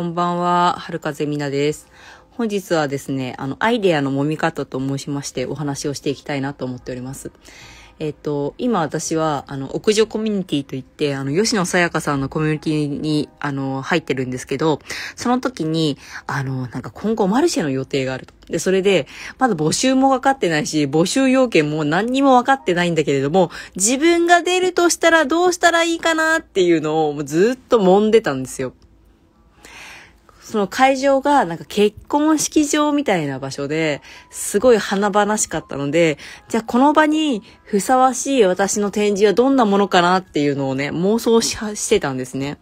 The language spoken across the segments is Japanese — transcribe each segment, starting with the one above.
こんばんは、はるかぜみなです。本日はですね、あの、アイデアの揉み方と申しましてお話をしていきたいなと思っております。えっと、今私は、あの、屋上コミュニティといって、あの、吉野さやかさんのコミュニティに、あの、入ってるんですけど、その時に、あの、なんか今後マルシェの予定があると。で、それで、まだ募集もわかってないし、募集要件も何にも分かってないんだけれども、自分が出るとしたらどうしたらいいかなっていうのをずっと揉んでたんですよ。その会場がなんか結婚式場みたいな場所で、すごい華々しかったので、じゃあこの場にふさわしい私の展示はどんなものかなっていうのをね、妄想ししてたんですね。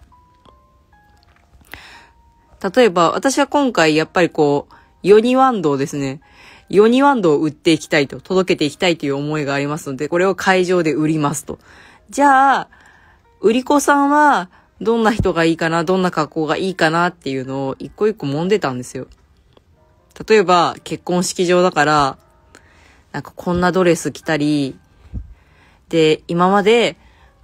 例えば、私は今回やっぱりこう、ヨニワンドをですね、ヨニワンドを売っていきたいと、届けていきたいという思いがありますので、これを会場で売りますと。じゃあ、売り子さんは、どんな人がいいかな、どんな格好がいいかなっていうのを一個一個揉んでたんですよ。例えば、結婚式場だから、なんかこんなドレス着たり、で、今まで、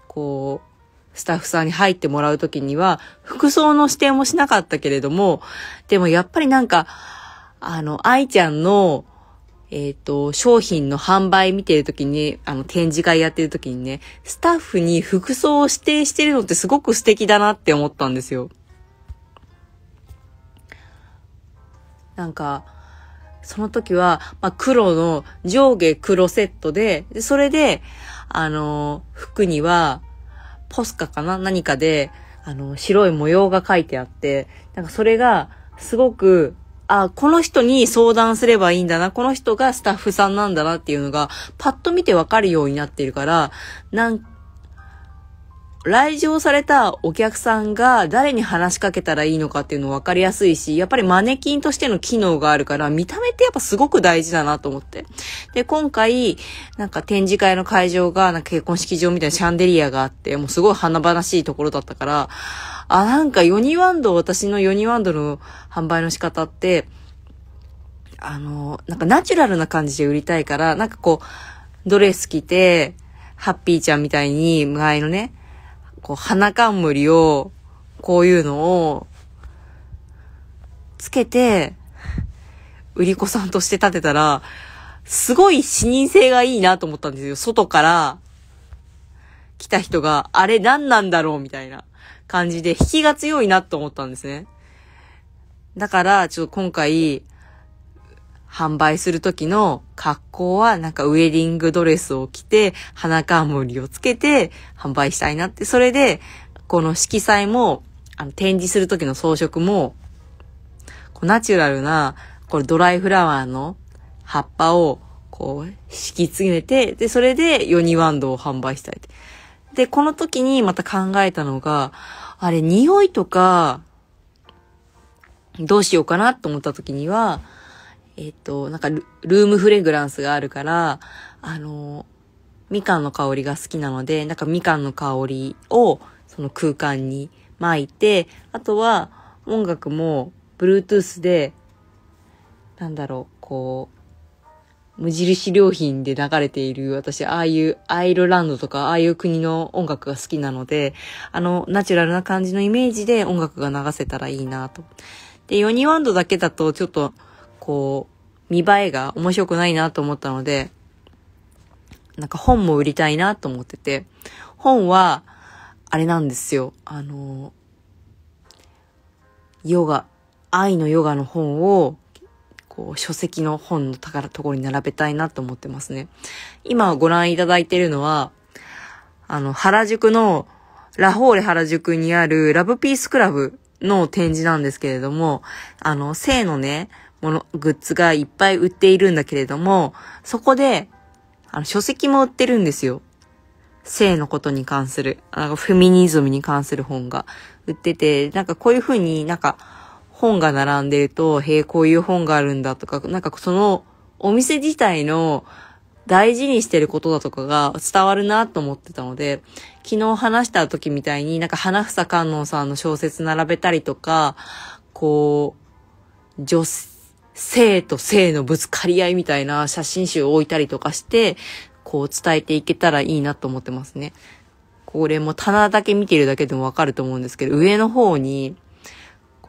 こう、スタッフさんに入ってもらうときには、服装の指定もしなかったけれども、でもやっぱりなんか、あの、愛ちゃんのえっ、ー、と、商品の販売見てるときに、あの、展示会やってるときにね、スタッフに服装を指定してるのってすごく素敵だなって思ったんですよ。なんか、その時は、まあ、黒の上下黒セットで、それで、あの、服には、ポスカかな何かで、あの、白い模様が書いてあって、なんかそれが、すごく、あ、この人に相談すればいいんだな、この人がスタッフさんなんだなっていうのが、パッと見てわかるようになっているから、なん、来場されたお客さんが誰に話しかけたらいいのかっていうのわかりやすいし、やっぱりマネキンとしての機能があるから、見た目ってやっぱすごく大事だなと思って。で、今回、なんか展示会の会場が、なんか結婚式場みたいなシャンデリアがあって、もうすごい華々しいところだったから、あ、なんかヨニワンド、私のヨニワンドの販売の仕方って、あの、なんかナチュラルな感じで売りたいから、なんかこう、ドレス着て、ハッピーちゃんみたいに、前のね、こう、花冠を、こういうのを、つけて、売り子さんとして立てたら、すごい視認性がいいなと思ったんですよ。外から来た人が、あれ何なんだろうみたいな。感じで、引きが強いなと思ったんですね。だから、ちょっと今回、販売する時の格好は、なんかウェディングドレスを着て、花冠をつけて販売したいなって、それで、この色彩も、あの、展示する時の装飾も、こうナチュラルな、これドライフラワーの葉っぱを、こう、敷き詰めて、で、それで、ヨニワンドを販売したいって。で、この時にまた考えたのが、あれ、匂いとか、どうしようかなと思った時には、えっと、なんかル、ルームフレグランスがあるから、あの、みかんの香りが好きなので、なんかみかんの香りを、その空間に巻いて、あとは、音楽も、Bluetooth で、なんだろう、こう、無印良品で流れている、私、ああいうアイルランドとか、ああいう国の音楽が好きなので、あの、ナチュラルな感じのイメージで音楽が流せたらいいなと。で、ヨニワンドだけだと、ちょっと、こう、見栄えが面白くないなと思ったので、なんか本も売りたいなと思ってて、本は、あれなんですよ、あの、ヨガ、愛のヨガの本を、こう、書籍の本の宝ところに並べたいなと思ってますね。今ご覧いただいているのは、あの、原宿の、ラホーレ原宿にあるラブピースクラブの展示なんですけれども、あの、性のね、もの、グッズがいっぱい売っているんだけれども、そこで、あの、書籍も売ってるんですよ。性のことに関する、あのフェミニズムに関する本が売ってて、なんかこういうふうになんか、本が並んでると、へえ、こういう本があるんだとか、なんかそのお店自体の大事にしてることだとかが伝わるなと思ってたので、昨日話した時みたいになんか花房観音さんの小説並べたりとか、こう、女性と性のぶつかり合いみたいな写真集を置いたりとかして、こう伝えていけたらいいなと思ってますね。これも棚だけ見てるだけでもわかると思うんですけど、上の方に、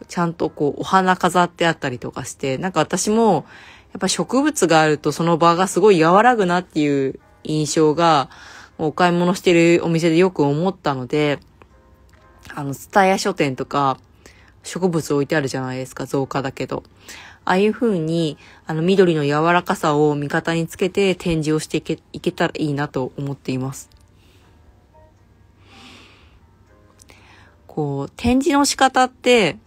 ちゃんとこう、お花飾ってあったりとかして、なんか私も、やっぱ植物があるとその場がすごい和らぐなっていう印象が、お買い物してるお店でよく思ったので、あの、ツタヤ書店とか、植物置いてあるじゃないですか、造花だけど。ああいう風に、あの、緑の柔らかさを味方につけて展示をしていけ、いけたらいいなと思っています。こう、展示の仕方って、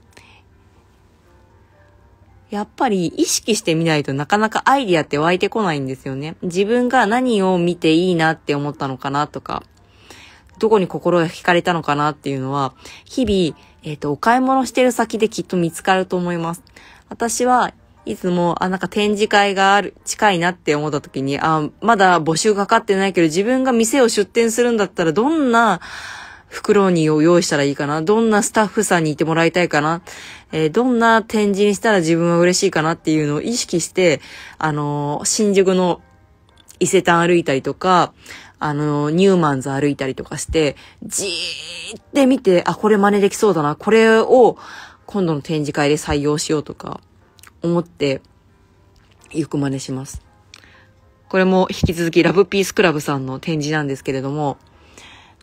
やっぱり意識してみないとなかなかアイディアって湧いてこないんですよね。自分が何を見ていいなって思ったのかなとか、どこに心が惹かれたのかなっていうのは、日々、えっ、ー、と、お買い物してる先できっと見つかると思います。私はいつも、あ、なんか展示会がある、近いなって思った時に、あ、まだ募集かかってないけど、自分が店を出店するんだったら、どんな、袋にを用意したらいいかなどんなスタッフさんにいてもらいたいかな、えー、どんな展示にしたら自分は嬉しいかなっていうのを意識して、あのー、新宿の伊勢丹歩いたりとか、あのー、ニューマンズ歩いたりとかして、じーって見て、あ、これ真似できそうだな。これを今度の展示会で採用しようとか、思って、よく真似します。これも引き続きラブピースクラブさんの展示なんですけれども、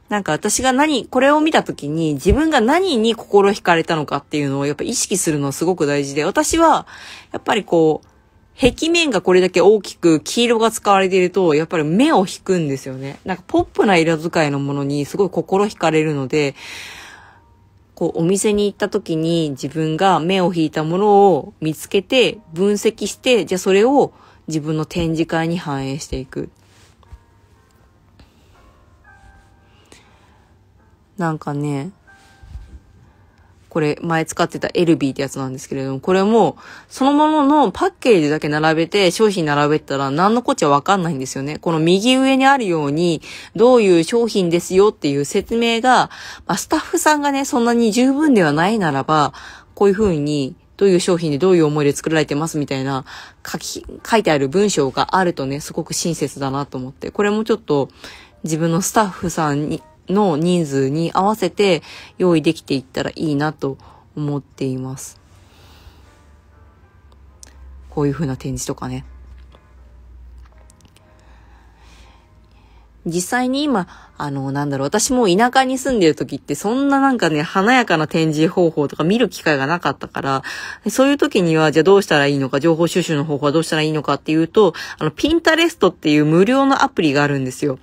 なんか私が何、これを見た時に自分が何に心惹かれたのかっていうのをやっぱ意識するのはすごく大事で、私はやっぱりこう、壁面がこれだけ大きく黄色が使われていると、やっぱり目を引くんですよね。なんかポップな色使いのものにすごい心惹かれるので、こうお店に行った時に自分が目を引いたものを見つけて分析して、じゃあそれを自分の展示会に反映していく。なんかね、これ前使ってたエルビーってやつなんですけれども、これもそのもののパッケージだけ並べて商品並べたら何のこっちゃわかんないんですよね。この右上にあるようにどういう商品ですよっていう説明が、まあ、スタッフさんがね、そんなに十分ではないならば、こういう風にどういう商品でどういう思いで作られてますみたいな書き、書いてある文章があるとね、すごく親切だなと思って、これもちょっと自分のスタッフさんにの人数に合わせて用意できていったらいいなと思っています。こういう風な展示とかね。実際に今、あの、なんだろう、私も田舎に住んでる時って、そんななんかね、華やかな展示方法とか見る機会がなかったから、そういう時には、じゃあどうしたらいいのか、情報収集の方法はどうしたらいいのかっていうと、あの、ピンタレストっていう無料のアプリがあるんですよ。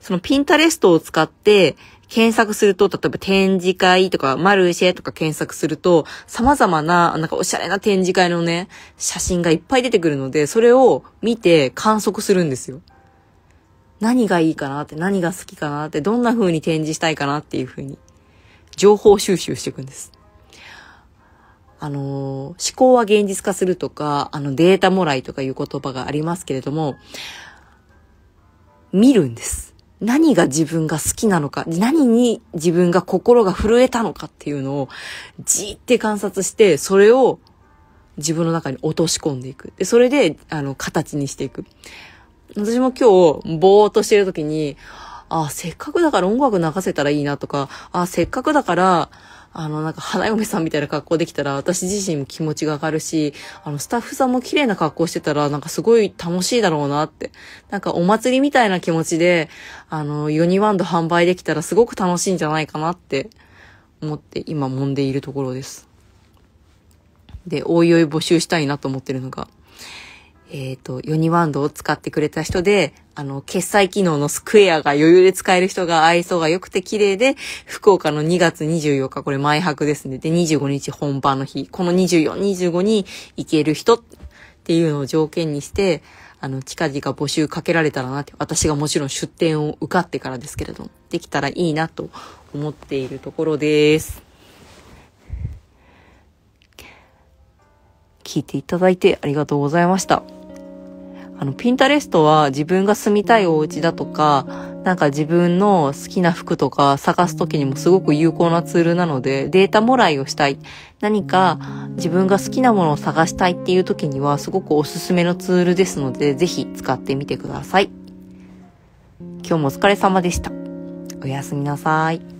そのピンタレストを使って、検索すると、例えば展示会とかマルシェとか検索すると、様々な、なんかおしゃれな展示会のね、写真がいっぱい出てくるので、それを見て観測するんですよ。何がいいかなって、何が好きかなって、どんな風に展示したいかなっていう風に、情報収集していくんです。あの思考は現実化するとか、あのデータもらいとかいう言葉がありますけれども、見るんです。何が自分が好きなのか、何に自分が心が震えたのかっていうのをじーって観察して、それを自分の中に落とし込んでいく。で、それで、あの、形にしていく。私も今日、ぼーっとしてる時に、あ、せっかくだから音楽流せたらいいなとか、あ、せっかくだから、あの、なんか花嫁さんみたいな格好できたら、私自身も気持ちが上がるし、あの、スタッフさんも綺麗な格好してたら、なんかすごい楽しいだろうなって。なんかお祭りみたいな気持ちで、あの、ユニワンド販売できたらすごく楽しいんじゃないかなって思って今揉んでいるところです。で、おいおい募集したいなと思ってるのが、えっ、ー、と、ユニワンドを使ってくれた人で、あの、決済機能のスクエアが余裕で使える人が愛想が良くて綺麗で、福岡の2月24日、これ前泊ですね。で、25日本番の日、この24、25に行ける人っていうのを条件にして、あの、近々募集かけられたらなって、私がもちろん出店を受かってからですけれども、できたらいいなと思っているところです。聞いていただいてありがとうございました。あの、ピンタレストは自分が住みたいお家だとか、なんか自分の好きな服とか探す時にもすごく有効なツールなので、データもらいをしたい。何か自分が好きなものを探したいっていう時にはすごくおすすめのツールですので、ぜひ使ってみてください。今日もお疲れ様でした。おやすみなさい。